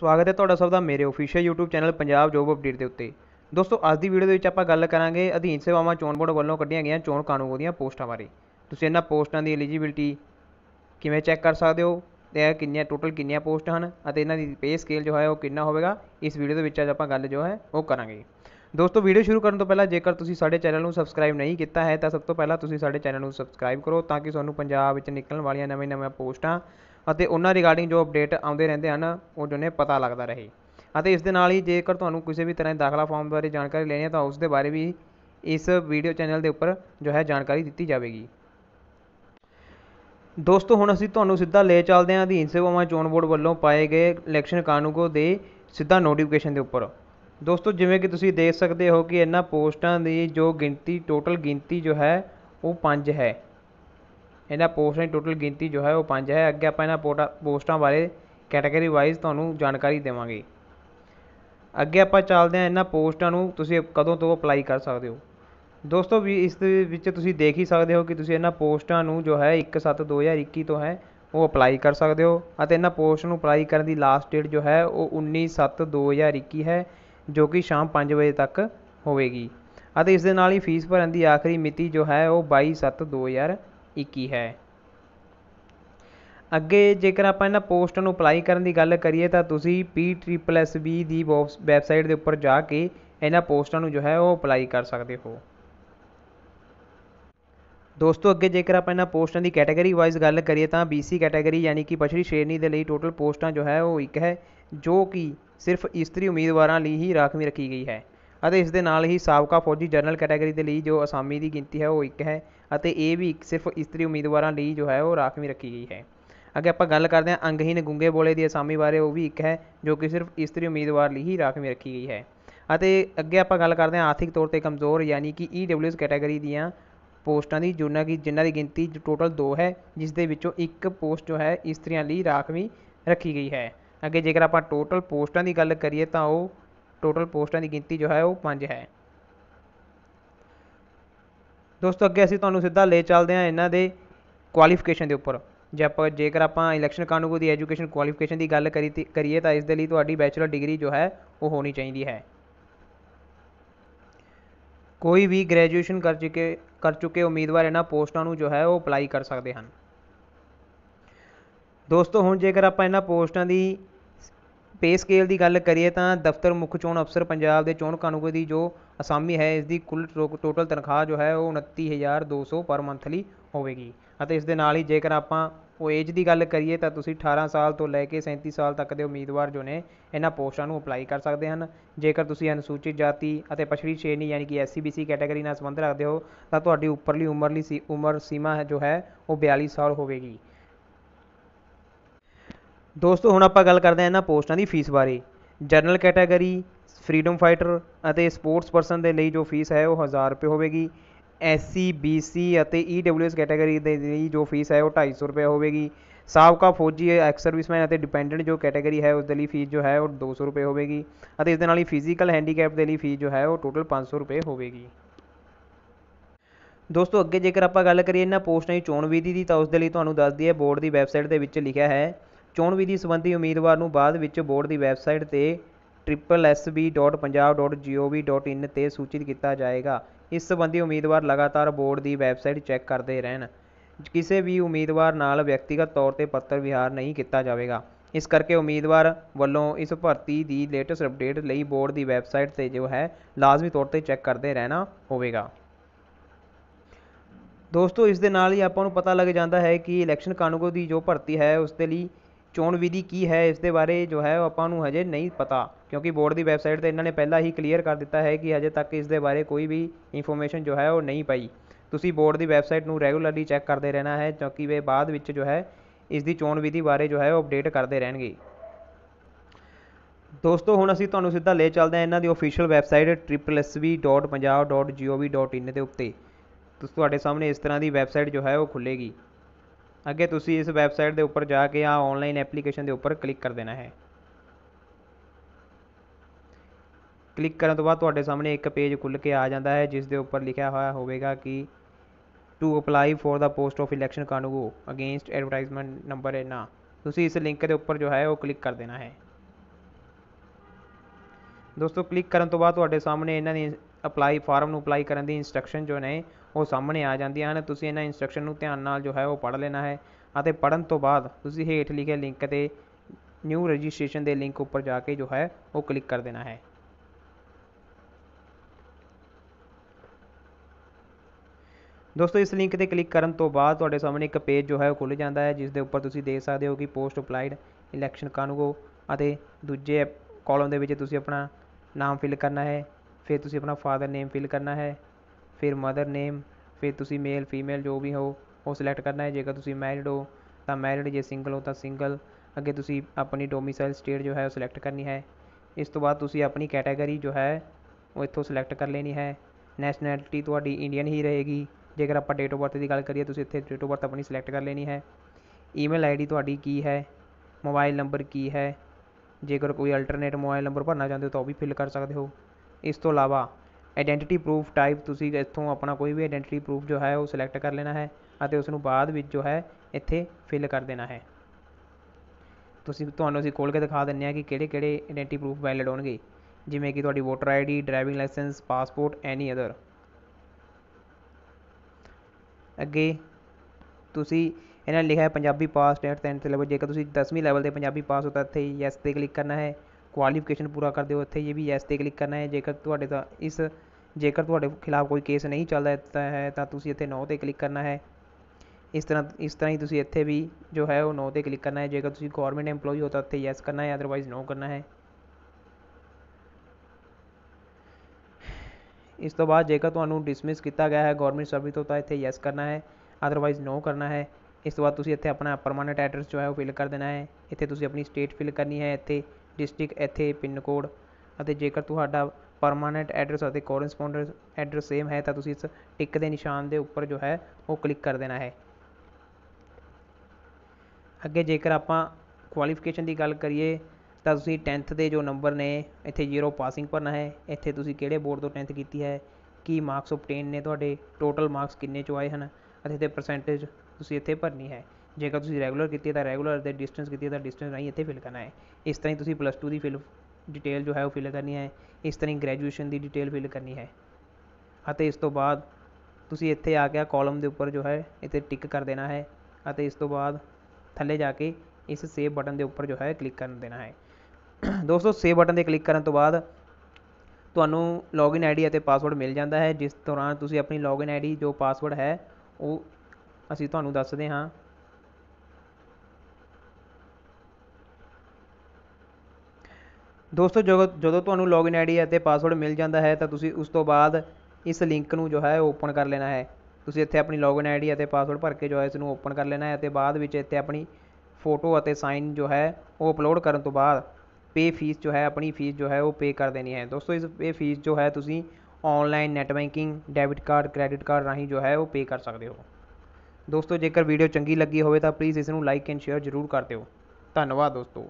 ਸਵਾਗਤ ਹੈ ਤੁਹਾਡਾ ਸਭ ਦਾ ਮੇਰੇ official YouTube channel Punjab job update ਦੇ ਉੱਤੇ ਦੋਸਤੋ ਅੱਜ ਦੀ ਵੀਡੀਓ ਦੇ ਵਿੱਚ ਆਪਾਂ ਗੱਲ ਕਰਾਂਗੇ ਅਧੀਨ ਸੇਵਾਵਾਂ ਚੋਣ ਬੋਰਡ ਵੱਲੋਂ ਕੱਢੀਆਂ ਗਈਆਂ ਚੋਣ ਕਾਨੂੰਨ ਦੀਆਂ ਪੋਸਟਾਂ ਬਾਰੇ ਤੁਸੀਂ ਇਹਨਾਂ ਪੋਸਟਾਂ ਦੀ ਐਲੀਜੀਬਿਲਟੀ ਕਿਵੇਂ ਚੈੱਕ ਕਰ ਸਕਦੇ ਹੋ ਤੇ ਕਿੰਨੀਆਂ ਟੋਟਲ ਕਿੰਨੀਆਂ ਪੋਸਟ ਹਨ ਅਤੇ ਇਹਨਾਂ ਦੀ ਪੇ ਸਕੇਲ ਜੋ ਹੈ ਉਹ ਕਿੰਨਾ ਹੋਵੇਗਾ ਇਸ ਵੀਡੀਓ ਦੇ ਵਿੱਚ ਅੱਜ ਆਪਾਂ ਗੱਲ ਜੋ ਹੈ ਉਹ ਕਰਾਂਗੇ ਦੋਸਤੋ ਵੀਡੀਓ ਸ਼ੁਰੂ ਕਰਨ ਤੋਂ ਪਹਿਲਾਂ ਜੇਕਰ ਤੁਸੀਂ ਸਾਡੇ ਚੈਨਲ ਨੂੰ ਸਬਸਕ੍ਰਾਈਬ ਨਹੀਂ ਕੀਤਾ ਹੈ ਤਾਂ ਸਭ ਤੋਂ ਪਹਿਲਾਂ ਤੁਸੀਂ ਸਾਡੇ ਚੈਨਲ ਨੂੰ ਸਬਸਕ੍ਰਾਈਬ ਕਰੋ ਤਾਂ ਕਿ ਤੁਹਾਨੂੰ ਪੰਜਾਬ ਵਿੱਚ ਨਿਕਲਣ ਵਾਲੀਆਂ ਨਵੇਂ-ਨਵੇਂ ਪੋਸਟਾਂ ਅਤੇ ਉਹਨਾਂ ਰਿਗਾਰਡਿੰਗ ਜੋ ਅਪਡੇਟ ਆਉਂਦੇ ਰਹਿੰਦੇ ਹਨ ਉਹ ਜੋ ਨੇ ਪਤਾ ਲੱਗਦਾ ਰਹੇ ਅਤੇ ਇਸ ਦੇ ਨਾਲ ਹੀ ਜੇਕਰ ਤੁਹਾਨੂੰ ਕਿਸੇ ਵੀ ਤਰ੍ਹਾਂ ਦੇ ਦਾਖਲਾ ਫਾਰਮ ਬਾਰੇ ਜਾਣਕਾਰੀ ਲੈਣੀ ਹੈ ਤਾਂ ਉਸ ਦੇ ਬਾਰੇ ਵੀ ਇਸ ਵੀਡੀਓ ਚੈਨਲ ਦੇ ਉੱਪਰ ਜੋ ਹੈ ਜਾਣਕਾਰੀ ਦਿੱਤੀ ਜਾਵੇਗੀ ਦੋਸਤੋ ਹੁਣ ਅਸੀਂ ਤੁਹਾਨੂੰ ਸਿੱਧਾ ਲੈ ਚੱਲਦੇ ਹਾਂ ਅਧੀਨ ਸੇਵਾਵਾਂ ਚੋਣ ਬੋਰਡ ਵੱਲੋਂ ਪਾਏ ਗਏ ਇਲੈਕਸ਼ਨ ਕਾਨੂੰਗੋ ਦੇ ਸਿੱਧਾ ਨੋਟੀਫਿਕੇਸ਼ਨ ਦੇ ਉੱਪਰ ਦੋਸਤੋ ਜਿਵੇਂ ਕਿ ਤੁਸੀਂ ਦੇਖ ਸਕਦੇ ਹੋ ਕਿ ਇਹਨਾਂ ਪੋਸਟਾਂ ਦੀ ਜੋ ਗਿਣਤੀ ਟੋਟਲ ਗਿਣਤੀ ਜੋ ਹੈ ਉਹ 5 ਹੈ ਇਹਨਾਂ ਪੋਸਟਾਂ ਦੀ ਟੋਟਲ ਗਿਣਤੀ ਜੋ ਹੈ ਉਹ ਪੰਜ ਹੈ ਅੱਗੇ ਆਪਾਂ ਇਹਨਾਂ ਪੋਟਾ ਪੋਸਟਾਂ ਬਾਰੇ ਕੈਟਾਗਰੀ ਵਾਈਜ਼ ਤੁਹਾਨੂੰ ਜਾਣਕਾਰੀ ਦੇਵਾਂਗੇ ਅੱਗੇ ਆਪਾਂ ਚੱਲਦੇ ਹਾਂ ਇਹਨਾਂ ਪੋਸਟਾਂ ਨੂੰ ਤੁਸੀਂ ਕਦੋਂ ਤੋਂ ਅਪਲਾਈ ਕਰ ਸਕਦੇ ਹੋ ਦੋਸਤੋ ਵੀ ਇਸ ਦੇ ਵਿੱਚ ਤੁਸੀਂ ਦੇਖ ਹੀ ਸਕਦੇ ਹੋ ਕਿ ਤੁਸੀਂ ਇਹਨਾਂ ਪੋਸਟਾਂ ਨੂੰ ਜੋ ਹੈ 1/7/2021 ਤੋਂ ਹੈ ਉਹ ਅਪਲਾਈ ਕਰ ਸਕਦੇ ਹੋ ਅਤੇ ਇਹਨਾਂ ਪੋਸਟ ਨੂੰ ਅਪਲਾਈ ਕਰਨ ਦੀ ਲਾਸਟ ਡੇਟ ਜੋ ਹੈ ਉਹ 19/7/2021 ਹੈ ਜੋ ਕਿ ਸ਼ਾਮ 5 ਵਜੇ ਤੱਕ ਹੋਵੇਗੀ ਅਤੇ ਇਸ ਦੇ ਨਾਲ ਹੀ ਫੀਸ ਭਰਨ ਦੀ ਆਖਰੀ ਮਿਤੀ ਜੋ ਹੈ ਉਹ 22/7/2021 21 ਹੈ ਅੱਗੇ ਜੇਕਰ ਆਪਾਂ ਇਹਨਾਂ ਪੋਸਟ ਨੂੰ ਅਪਲਾਈ ਕਰਨ ਦੀ ਗੱਲ ਕਰੀਏ ਤਾਂ ਤੁਸੀਂ ਪੀ ਟ੍ਰਿਪਲ ਐਸ ਬੀ ਦੀ ਵੈਬਸਾਈਟ ਦੇ ਉੱਪਰ ਜਾ ਕੇ ਇਹਨਾਂ ਪੋਸਟਾਂ ਨੂੰ ਜੋ ਹੈ ਉਹ ਅਪਲਾਈ ਕਰ ਸਕਦੇ ਹੋ ਦੋਸਤੋ ਅੱਗੇ ਜੇਕਰ ਆਪਾਂ ਇਹਨਾਂ ਪੋਸਟਾਂ ਦੀ ਕੈਟਾਗਰੀ ਵਾਈਜ਼ ਗੱਲ ਕਰੀਏ ਤਾਂ BC ਕੈਟਾਗਰੀ ਯਾਨੀ ਕਿ ਪਛੜੀ ਸ਼੍ਰੇਣੀ ਦੇ ਲਈ ਟੋਟਲ ਪੋਸਟਾਂ ਜੋ ਹੈ ਉਹ ਇੱਕ ਹੈ ਜੋ ਕਿ ਸਿਰਫ ਇਸਤਰੀ ਉਮੀਦਵਾਰਾਂ ਲਈ ਹੀ ਰਾਖਵੀਂ ਰੱਖੀ ਗਈ ਹੈ ਅਤੇ ਇਸ ਦੇ ਨਾਲ ਹੀ ਸਾਬਕਾ ਫੌਜੀ ਜਨਰਲ ਕੈਟਾਗਰੀ ਦੇ ਲਈ ਜੋ ਅਸਾਮੀ ਦੀ ਗਿਣਤੀ ਹੈ ਉਹ ਇੱਕ ਹੈ ਅਤੇ ਇਹ ਵੀ ਇੱਕ ਸਿਰਫ ਇਸਤਰੀ ਉਮੀਦਵਾਰਾਂ ਲਈ ਜੋ ਹੈ ਉਹ ਰਾਖਵੀਂ ਰੱਖੀ ਗਈ ਹੈ ਅੱਗੇ ਆਪਾਂ ਗੱਲ ਕਰਦੇ ਹਾਂ ਅੰਗਹੀਨ ਗੁੰਗੇ ਬੋਲੇ ਦੀ ਅਸਾਮੀ ਬਾਰੇ ਉਹ ਵੀ ਇੱਕ ਹੈ ਜੋ ਕਿ ਸਿਰਫ ਇਸਤਰੀ ਉਮੀਦਵਾਰ ਲਈ ਹੀ ਰਾਖਵੀਂ ਰੱਖੀ ਗਈ ਹੈ ਅਤੇ ਅੱਗੇ ਆਪਾਂ ਗੱਲ ਕਰਦੇ ਹਾਂ ਆਰਥਿਕ ਤੌਰ ਤੇ ਕਮਜ਼ੋਰ ਯਾਨੀ ਕਿ ਈਡਬਲਯੂਐਸ e ਕੈਟਾਗਰੀ ਦੀਆਂ ਪੋਸਟਾਂ ਦੀ ਜੁਨਾ ਕਿ ਜਿਨ੍ਹਾਂ ਦੀ ਗਿਣਤੀ ਟੋਟਲ 2 ਹੈ ਜਿਸ ਦੇ ਵਿੱਚੋਂ ਇੱਕ ਪੋਸਟ ਜੋ ਹੈ ਇਸਤਰੀਆਂ ਲਈ ਰਾਖਵੀਂ ਰੱਖੀ ਗਈ ਹੈ ਅੱਗੇ ਜੇਕਰ ਆਪਾਂ ਟੋਟਲ ਪੋਸਟਾਂ ਦੀ ਗੱਲ ਕਰੀਏ ਤਾਂ ਉਹ ਟੋਟਲ ਪੋਸਟਾਂ ਦੀ ਗਿਣਤੀ ਜੋ ਹੈ ਉਹ 5 ਹੈ ਦੋਸਤੋ ਅੱਗੇ ਅਸੀਂ ਤੁਹਾਨੂੰ ਸਿੱਧਾ ਲੈ ਚੱਲਦੇ ਹਾਂ ਇਹਨਾਂ ਦੇ ਕੁਆਲੀਫਿਕੇਸ਼ਨ ਦੇ ਉੱਪਰ ਜੇ ਆਪਾਂ ਜੇਕਰ ਆਪਾਂ ਇਲੈਕਸ਼ਨ ਕਾਨੂੰਗੋ ਦੀ ਐਜੂਕੇਸ਼ਨ ਕੁਆਲੀਫਿਕੇਸ਼ਨ ਦੀ ਗੱਲ ਕਰੀ ਕਰੀਏ ਤਾਂ ਇਸ ਦੇ ਲਈ ਤੁਹਾਡੀ ਬੈਚਲਰ ਡਿਗਰੀ ਜੋ ਹੈ ਉਹ ਹੋਣੀ ਚਾਹੀਦੀ ਹੈ ਕੋਈ ਵੀ ਗ੍ਰੈਜੂਏਸ਼ਨ ਕਰ ਚੁੱਕੇ ਕਰ ਚੁੱਕੇ ਉਮੀਦਵਾਰ ਇਹਨਾਂ ਪੋਸਟਾਂ ਨੂੰ ਜੋ ਹੈ ਉਹ ਅਪਲਾਈ ਕਰ ਸਕਦੇ ਹਨ ਦੋਸਤੋ ਹੁਣ ਜੇਕਰ ਆਪਾਂ ਇਹਨਾਂ ਪੋਸਟਾਂ ਦੀ ਪੇ ਸਕੇਲ ਦੀ ਗੱਲ ਕਰੀਏ ਤਾਂ ਦਫ਼ਤਰ ਮੁੱਖ ਚੋਣ ਅਫਸਰ ਪੰਜਾਬ ਦੇ ਚੋਣ ਕਾਨੂੰਗੋ ਦੀ ਜੋ ਅਸਾਮੀ ਹੈ ਇਸ ਦੀ ਕੁੱਲ ਟੋਟਲ ਤਨਖਾਹ ਜੋ ਹੈ ਉਹ 29200 ਹਜ਼ਾਰ ਦੋ ਸੌ ਪਰ ਮੰਥਲੀ ਹੋਵੇਗੀ ਅਤੇ ਇਸ ਦੇ ਨਾਲ ਹੀ ਜੇਕਰ ਆਪਾਂ ਉਹ ਏਜ ਦੀ ਗੱਲ ਕਰੀਏ ਤਾਂ ਤੁਸੀਂ 18 ਸਾਲ ਤੋਂ ਲੈ ਕੇ 37 ਸਾਲ ਤੱਕ ਦੇ ਉਮੀਦਵਾਰ ਜੋ ਨੇ ਇਹਨਾਂ ਪੋਸਟਾਂ ਨੂੰ ਅਪਲਾਈ ਕਰ ਸਕਦੇ ਹਨ ਜੇਕਰ ਤੁਸੀਂ ਅਨੁਸੂਚਿਤ ਜਾਤੀ ਅਤੇ ਪਛੜੀ ਸ਼੍ਰੇਣੀ ਯਾਨੀ ਕਿ ਬੀ ਸੀ ਕੈਟਾਗਰੀ ਨਾਲ ਸੰਬੰਧ ਰੱਖਦੇ ਹੋ ਤਾਂ ਤੁਹਾਡੀ ਉੱਪਰਲੀ ਉਮਰਲੀ ਸੀ ਉਮਰ ਸੀਮਾ ਹੈ ਜੋ ਹੈ ਉਹ 42 ਸਾਲ ਹੋਵੇਗੀ ਦੋਸਤੋ ਹੁਣ ਆਪਾਂ ਗੱਲ ਕਰਦੇ ਹਾਂ ਇਹਨਾਂ ਪੋਸਟਾਂ ਦੀ ਫੀਸ ਬਾਰੇ ਜਨਰਲ ਕੈਟਾਗਰੀ ਫਰੀडम ਫਾਈਟਰ ਅਤੇ ਸਪੋਰਟਸ ਪਰਸਨ ਦੇ ਲਈ ਜੋ ਫੀਸ ਹੈ ਉਹ 1000 ਰੁਪਏ ਹੋਵੇਗੀ ਐਸਸੀ ਬੀਸੀ ਅਤੇ ਈਡਬਲਯੂਐਸ ਕੈਟਾਗਰੀ ਦੇ ਲਈ ਜੋ ਫੀਸ ਹੈ ਉਹ 250 ਰੁਪਏ ਹੋਵੇਗੀ ਸਾਬਕਾ ਫੌਜੀ ਐਕਸ ਸਰਵਿਸਮੈਨ ਅਤੇ ਡਿਪੈਂਡੈਂਟ ਜੋ ਕੈਟਾਗਰੀ ਹੈ ਉਸ ਦੇ ਲਈ ਫੀਸ ਜੋ ਹੈ ਉਹ 200 ਰੁਪਏ ਹੋਵੇਗੀ ਅਤੇ ਇਸ ਦੇ ਨਾਲ ਹੀ ਫਿਜ਼ੀਕਲ ਹੈਂਡੀਕੈਪ ਦੇ ਲਈ ਫੀਸ ਜੋ ਹੈ ਉਹ ਟੋਟਲ 500 ਰੁਪਏ ਹੋਵੇਗੀ ਦੋਸਤੋ ਅੱਗੇ ਜੇਕਰ ਆਪਾਂ ਗੱਲ ਕਰੀਏ ਇਹਨਾਂ ਪੋਸਟਾਂ ਦੀ ਚੋਣ ਵਿਧੀ ਦੀ ਤਾਂ ਉਸ ਦੇ ਲਈ ਤੁਹਾਨੂੰ ਦੱਸ ਦਈਏ ਬੋਰਡ ਦੀ ਵੈਬਸਾਈਟ ਦੇ ਵਿੱਚ ਲਿਖਿਆ ਹੈ ਚੋਣ ਵਿਧੀ ਸੰਬੰਧੀ ਉਮੀਦਵਾਰ ਨੂੰ ਬਾਅਦ ਵਿੱਚ ਬੋਰਡ ਦੀ ਵੈਬਸਾਈਟ ਤੇ triplesb.punjab.gov.in ਤੇ ਸੂਚਿਤ ਕੀਤਾ ਜਾਏਗਾ ਇਸ ਸੰਬੰਧੀ ਉਮੀਦਵਾਰ ਲਗਾਤਾਰ ਬੋਰਡ ਦੀ ਵੈਬਸਾਈਟ ਚੈੱਕ ਕਰਦੇ ਰਹਿਣ ਕਿਸੇ ਵੀ ਉਮੀਦਵਾਰ ਨਾਲ ਵਿਅਕਤੀਗਤ ਤੌਰ ਤੇ ਪੱਤਰ ਵਿਹਾਰ ਨਹੀਂ ਕੀਤਾ ਜਾਵੇਗਾ ਇਸ ਕਰਕੇ ਉਮੀਦਵਾਰ ਵੱਲੋਂ ਇਸ ਭਰਤੀ ਦੀ ਲੇਟੈਸਟ ਅਪਡੇਟ ਲਈ ਬੋਰਡ ਦੀ ਵੈਬਸਾਈਟ ਤੇ ਜੋ ਹੈ ਲਾਜ਼ਮੀ ਤੌਰ ਤੇ ਚੈੱਕ ਕਰਦੇ ਰਹਿਣਾ ਹੋਵੇਗਾ ਦੋਸਤੋ ਇਸ ਦੇ ਨਾਲ ਹੀ ਆਪਾਂ ਨੂੰ ਪਤਾ ਲੱਗ ਜਾਂਦਾ ਹੈ ਕਿ ਇਲੈਕਸ਼ਨ ਕਾਨੂੰਗੋ ਦੀ ਜੋ ਭਰਤੀ ਹੈ ਉਸ ਦੇ ਲਈ ਚੋਣ ਵਿਧੀ ਕੀ ਹੈ ਇਸ ਦੇ ਬਾਰੇ ਜੋ ਹੈ ਆਪਾਂ ਨੂੰ ਹਜੇ ਨਹੀਂ ਪਤਾ ਕਿਉਂਕਿ ਬੋਰਡ ਦੀ ਵੈਬਸਾਈਟ 'ਤੇ ਇਹਨਾਂ ਨੇ ਪਹਿਲਾਂ ਹੀ ਕਲੀਅਰ ਕਰ ਦਿੱਤਾ ਹੈ ਕਿ ਹਜੇ ਤੱਕ ਇਸ ਦੇ ਬਾਰੇ ਕੋਈ ਵੀ ਇਨਫੋਰਮੇਸ਼ਨ ਜੋ ਹੈ ਉਹ ਨਹੀਂ ਪਾਈ ਤੁਸੀਂ ਬੋਰਡ ਦੀ ਵੈਬਸਾਈਟ ਨੂੰ ਰੈਗੂਲਰਲੀ ਚੈੱਕ ਕਰਦੇ ਰਹਿਣਾ ਹੈ ਕਿਉਂਕਿ ਵੇ ਬਾਅਦ ਵਿੱਚ ਜੋ ਹੈ ਇਸ ਦੀ ਚੋਣ ਵਿਧੀ ਬਾਰੇ ਜੋ ਹੈ ਉਹ ਅਪਡੇਟ ਕਰਦੇ ਰਹਿਣਗੇ ਦੋਸਤੋ ਹੁਣ ਅਸੀਂ ਤੁਹਾਨੂੰ ਸਿੱਧਾ ਲੈ ਚੱਲਦੇ ਹਾਂ ਇਹਨਾਂ ਦੀ ਅਫੀਸ਼ੀਅਲ ਵੈਬਸਾਈਟ triplesv.punjab.gov.in ਦੇ ਉੱਤੇ ਤੁਸੀਂ ਤੁਹਾਡੇ ਸਾਹਮਣੇ ਇਸ ਤਰ੍ਹਾਂ ਦੀ ਵੈਬਸਾਈਟ ਜੋ ਹੈ ਉਹ ਖੁੱਲੇਗੀ अगे तुम इस वैबसाइट के उपर जाके ऑनलाइन एप्लीकेशन के उपर क्लिक कर देना है क्लिक करने तो बाद सामने एक पेज खुल के आ जाता है जिसके उपर लिखा हुआ होगा कि to apply for the post of election कानूगो अगेंस्ट एडवरटाइजमेंट नंबर है ना तुम्हें इस लिंक के उपर जो है वह क्लिक कर देना है दोस्तों क्लिक करने तो बाद सामने इन्होंने ਅਪਲਾਈ ਫਾਰਮ ਨੂੰ ਅਪਲਾਈ ਕਰਨ ਦੀ ਇਨਸਟਰਕਸ਼ਨ ਜੋ ਨੇ ਉਹ ਸਾਹਮਣੇ ਆ ਜਾਂਦੀਆਂ ਹਨ ਤੁਸੀਂ ਇਹਨਾਂ ਇਨਸਟਰਕਸ਼ਨ ਨੂੰ ਧਿਆਨ ਨਾਲ ਜੋ ਹੈ ਉਹ ਪੜ੍ਹ ਲੈਣਾ ਹੈ ਅਤੇ ਪੜਨ ਤੋਂ ਬਾਅਦ ਤੁਸੀਂ ਹੇਠ ਲਿਖੇ ਲਿੰਕ ਤੇ ਨਿਊ ਰਜਿਸਟ੍ਰੇਸ਼ਨ ਦੇ ਲਿੰਕ ਉੱਪਰ ਜਾ ਕੇ ਜੋ ਹੈ ਉਹ ਕਲਿੱਕ ਕਰ ਦੇਣਾ ਹੈ ਦੋਸਤੋ ਇਸ ਲਿੰਕ ਤੇ ਕਲਿੱਕ ਕਰਨ ਤੋਂ ਬਾਅਦ ਤੁਹਾਡੇ ਸਾਹਮਣੇ ਇੱਕ ਪੇਜ ਜੋ ਹੈ ਉਹ ਖੁੱਲ ਜਾਂਦਾ ਹੈ ਜਿਸ ਦੇ ਉੱਪਰ ਤੁਸੀਂ ਦੇਖ ਸਕਦੇ ਹੋ ਕਿ ਪੋਸਟ ਅਪਲਾਈਡ ਇਲੈਕਸ਼ਨ ਕਾਨੂੰਗੋ ਅਤੇ ਦੂਜੇ ਕਾਲਮ ਦੇ ਵਿੱਚ ਤੁਸੀਂ ਆਪਣਾ ਨਾਮ ਫਿਲ ਕਰਨਾ ਹੈ फिर तुम अपना फादर नेम फिल करना है फिर मदर नेम फिर तुम मेल फीमेल जो भी हो वो सिलेक्ट करना है जेकर तुम मैरिड हो तो मैरिड जो सिंगल हो तो सिंगल अगर तुम अपनी डोमिसाइल स्टेट जो है वो सिलेक्ट करनी है इस तो बाद अपनी कैटेगरी जो है वो इतों सिलेक्ट कर लेनी है नैशनैलिटी थोड़ी इंडियन ही रहेगी जेकर आप डेट ऑफ बर्थ की गल करिए इतने डेट ऑफ बर्थ अपनी सिलेक्ट कर लेनी है ईमेल आई डी थोड़ी की है मोबाइल नंबर की है जेकर कोई अल्टरनेट मोबाइल नंबर भरना चाहते हो तो वह भी फिल कर सकते हो ਇਸ ਤੋਂ ਇਲਾਵਾ ਆਇਡੈਂਟੀਟੀ ਪ੍ਰੂਫ ਟਾਈਪ ਤੁਸੀਂ ਇੱਥੋਂ ਆਪਣਾ ਕੋਈ ਵੀ ਆਇਡੈਂਟੀਟੀ ਪ੍ਰੂਫ ਜੋ ਹੈ ਉਹ ਸਿਲੈਕਟ ਕਰ ਲੈਣਾ ਹੈ ਅਤੇ ਉਸ ਨੂੰ ਬਾਅਦ ਵਿੱਚ ਜੋ ਹੈ ਇੱਥੇ ਫਿਲ ਕਰ ਦੇਣਾ ਹੈ ਤੁਸੀਂ ਤੁਹਾਨੂੰ ਅਸੀਂ ਖੋਲ ਕੇ ਦਿਖਾ ਦਿੰਦੇ ਹਾਂ ਕਿ ਕਿਹੜੇ ਕਿਹੜੇ ਆਇਡੈਂਟੀਟੀ ਪ੍ਰੂਫ ਵੈਲਿਡ ਹੋਣਗੇ ਜਿਵੇਂ ਕਿ ਤੁਹਾਡੀ voter ID driving licence passport any other ਅੱਗੇ ਤੁਸੀਂ ਇਹਨਾਂ ਲਿਖਿਆ ਪੰਜਾਬੀ ਪਾਸ ਟੈਟ ਤੇ ਸਿਲੇਬਸ ਜੇਕਰ ਤੁਸੀਂ 10ਵੀਂ ਲੈਵਲ ਦੇ ਪੰਜਾਬੀ ਪਾਸ ਹੋ ਤਾਂ ਇੱਥੇ ਯੈਸ ਤੇ ਕਲਿੱਕ ਕਰਨਾ ਹੈ क्वालिफिकेशन पूरा करते हो इतने ये भी यस से क्लिक करना है जेकर थोड़े तो इस जेकर थोड़े तो खिलाफ़ कोई केस नहीं चल रहा है तो तुम इतने नौते क्लिक करना है इस तरह इस तरह ही तुम इतने भी जो है वो से क्लिक करना है जेकर गवर्नमेंट एम्प्लॉई हो तो इतने यस करना है अदरवाइज नो करना है इस तो बाद जेकर तो डिसमिस किया गया है गवर्नमेंट सर्विस तो इतने यस करना है अदरवाइज नो करना है इस तो बाद इतने अपना परमानेंट एड्रेस जो है वो फिल कर देना है इतने अपनी स्टेट फिल करनी है इतने ਡਿਸਟ੍ਰਿਕ ਇੱਥੇ ਪਿੰਨ ਕੋਡ ਅਤੇ ਜੇਕਰ ਤੁਹਾਡਾ ਪਰਮਾਨੈਂਟ ਐਡਰੈਸ ਅਤੇ ਕੋਰਸਪੋਂਡੈਂਸ ਐਡਰੈਸ ਸੇਮ ਹੈ ਤਾਂ ਤੁਸੀਂ ਇਸ ਟਿਕ ਦੇ ਨਿਸ਼ਾਨ ਦੇ ਉੱਪਰ ਜੋ ਹੈ ਉਹ ਕਲਿੱਕ ਕਰ ਦੇਣਾ ਹੈ ਅੱਗੇ ਜੇਕਰ ਆਪਾਂ ਕੁਆਲੀਫਿਕੇਸ਼ਨ ਦੀ ਗੱਲ ਕਰੀਏ ਤਾਂ ਤੁਸੀਂ 10th ਦੇ ਜੋ ਨੰਬਰ ਨੇ ਇੱਥੇ ਜ਼ੀਰੋ ਪਾਸਿੰਗ ਪਰਨਾ ਹੈ ਇੱਥੇ ਤੁਸੀਂ ਕਿਹੜੇ ਬੋਰਡ ਤੋਂ 10th ਕੀਤੀ ਹੈ ਕੀ ਮਾਰਕਸ ਓਬਟੇਨ ਨੇ ਤੁਹਾਡੇ ਟੋਟਲ ਮਾਰਕਸ ਕਿੰਨੇ 'ਚੋਂ ਆਏ ਹਨ ਅਤੇ ਇਹਦੇ ਪਰਸੈਂਟੇਜ ਤੁਸੀਂ ਇੱਥੇ ਭਰਨੀ ਹੈ ਜੇਕਰ ਤੁਸੀਂ ਰੈਗੂਲਰ ਕੀਤੀ ਹੈ ਤਾਂ ਰੈਗੂਲਰ ਅਤੇ ਡਿਸਟੈਂਸ ਕੀਤੀ ਹੈ ਤਾਂ ਡਿਸਟੈਂਸ ਰਾਹੀਂ ਇੱਥੇ ਫਿਲ ਕਰਨਾ ਹੈ ਇਸ ਤਰ੍ਹਾਂ ਹੀ ਤੁਸੀਂ ਪਲੱਸ ਟੂ ਦੀ ਫਿਲ ਡਿਟੇਲ ਜੋ ਹੈ ਉਹ ਫਿਲ ਕਰਨੀ ਹੈ ਇਸ ਤਰ੍ਹਾਂ ਹੀ ਗ੍ਰੈਜੂਏਸ਼ਨ ਦੀ ਡਿਟੇਲ ਫਿਲ ਕਰਨੀ ਹੈ ਅਤੇ ਇਸ ਤੋਂ ਬਾਅਦ ਤੁਸੀਂ ਇੱਥੇ ਆ ਕੇ ਕਾਲਮ ਦੇ ਉੱਪਰ ਜੋ ਹੈ ਇੱਥੇ ਟਿਕ ਕਰ ਦੇਣਾ ਹੈ ਅਤੇ ਇਸ ਤੋਂ ਬਾਅਦ ਥੱਲੇ ਜਾ ਕੇ ਇਸ ਸੇਵ ਬਟਨ ਦੇ ਉੱਪਰ ਜੋ ਹੈ ਕਲਿੱਕ ਕਰਨ ਦੇਣਾ ਹੈ ਦੋਸਤੋ ਸੇਵ ਬਟਨ ਤੇ ਕਲਿੱਕ ਕਰਨ ਤੋਂ ਬਾਅਦ ਤੁਹਾਨੂੰ ਲੌਗਇਨ ਆਈਡੀ ਅਤੇ ਪਾਸਵਰਡ ਮਿਲ ਜਾਂਦਾ ਹੈ ਜਿਸ ਦੌਰਾਨ ਤੁਸੀਂ ਆਪਣੀ ਲੌਗਇਨ ਆਈਡੀ ਜੋ ਪਾਸਵਰਡ ਹੈ ਉਹ ਅਸੀਂ ਤੁਹਾਨੂੰ ਦੱਸਦੇ ਹਾਂ ਦੋਸਤੋ ਜਦੋਂ ਜਦੋਂ ਤੁਹਾਨੂੰ ਲੌਗਇਨ ਆਈਡੀ ਅਤੇ ਪਾਸਵਰਡ ਮਿਲ ਜਾਂਦਾ ਹੈ ਤਾਂ ਤੁਸੀਂ ਉਸ ਤੋਂ ਬਾਅਦ ਇਸ ਲਿੰਕ ਨੂੰ ਜੋ ਹੈ ਓਪਨ ਕਰ ਲੈਣਾ ਹੈ ਤੁਸੀਂ ਇੱਥੇ ਆਪਣੀ ਲੌਗਇਨ ਆਈਡੀ ਅਤੇ ਪਾਸਵਰਡ ਭਰ ਕੇ ਜੋ ਹੈ ਇਸ ਨੂੰ ਓਪਨ ਕਰ ਲੈਣਾ ਹੈ ਅਤੇ ਬਾਅਦ ਵਿੱਚ ਇੱਥੇ ਆਪਣੀ ਫੋਟੋ ਅਤੇ ਸਾਈਨ ਜੋ ਹੈ ਉਹ ਅਪਲੋਡ ਕਰਨ ਤੋਂ ਬਾਅਦ ਪੇ ਫੀਸ ਜੋ ਹੈ ਆਪਣੀ ਫੀਸ ਜੋ ਹੈ ਉਹ ਪੇ ਕਰ ਦੇਣੀ ਹੈ ਦੋਸਤੋ ਇਸ ਪੇ ਫੀਸ ਜੋ ਹੈ ਤੁਸੀਂ online net banking debit card credit card ਰਾਹੀਂ ਜੋ ਹੈ ਉਹ ਪੇ ਕਰ ਸਕਦੇ ਹੋ ਦੋਸਤੋ ਜੇਕਰ ਵੀਡੀਓ ਚੰਗੀ ਲੱਗੀ ਹੋਵੇ ਤਾਂ ਪਲੀਜ਼ ਇਸ ਨੂੰ ਲਾਈਕ ਐਂਡ ਸ਼ੇਅਰ ਜ਼ਰੂਰ ਕਰ ਦਿਓ ਧੰਨਵਾਦ ਦੋਸਤੋ